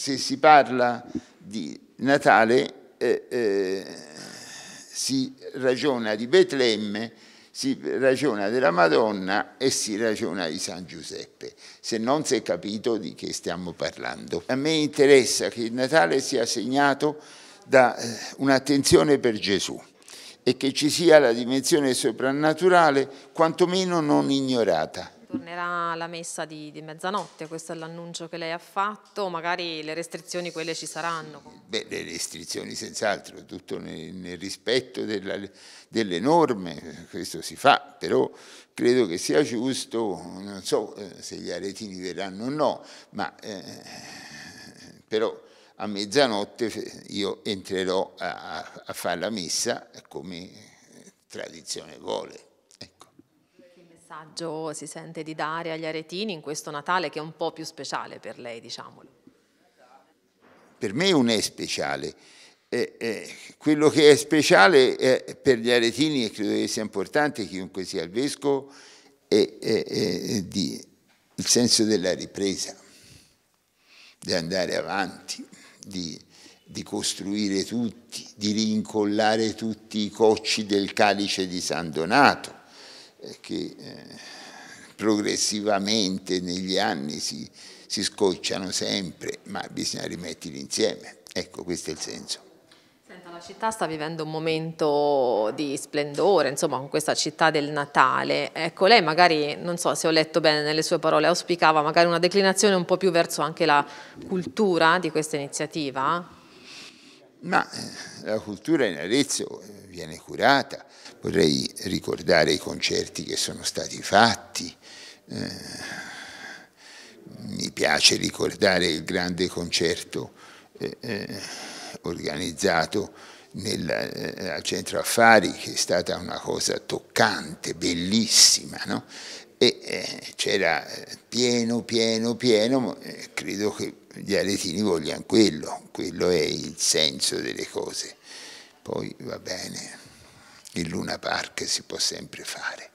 se si parla di Natale eh, eh, si ragiona di Betlemme, si ragiona della Madonna e si ragiona di San Giuseppe, se non si è capito di che stiamo parlando. A me interessa che il Natale sia segnato da eh, un'attenzione per Gesù e che ci sia la dimensione soprannaturale quantomeno non ignorata tornerà la messa di, di mezzanotte, questo è l'annuncio che lei ha fatto, magari le restrizioni quelle ci saranno? Beh, le restrizioni senz'altro, tutto nel, nel rispetto della, delle norme, questo si fa, però credo che sia giusto, non so eh, se gli aretini verranno o no, ma eh, però a mezzanotte eh, io entrerò a, a fare la messa come tradizione vuole messaggio si sente di dare agli aretini in questo Natale che è un po' più speciale per lei, diciamolo? Per me non è speciale. Eh, eh, quello che è speciale eh, per gli aretini, e credo che sia importante, chiunque sia il vescovo, è, è, è di, il senso della ripresa, di andare avanti, di, di costruire tutti, di rincollare tutti i cocci del calice di San Donato, che eh, progressivamente negli anni si, si scocciano sempre, ma bisogna rimetterli insieme. Ecco, questo è il senso. La città sta vivendo un momento di splendore, insomma, con questa città del Natale. Ecco, lei magari, non so se ho letto bene nelle sue parole, auspicava magari una declinazione un po' più verso anche la cultura di questa iniziativa? ma eh, la cultura in Arezzo eh, viene curata. Vorrei ricordare i concerti che sono stati fatti. Eh, mi piace ricordare il grande concerto eh, eh, organizzato nel, eh, al centro affari che è stata una cosa toccante, bellissima, no? e eh, c'era eh, pieno, pieno, pieno, eh, credo che gli aretini vogliano quello, quello è il senso delle cose. Poi va bene, il Luna Park si può sempre fare.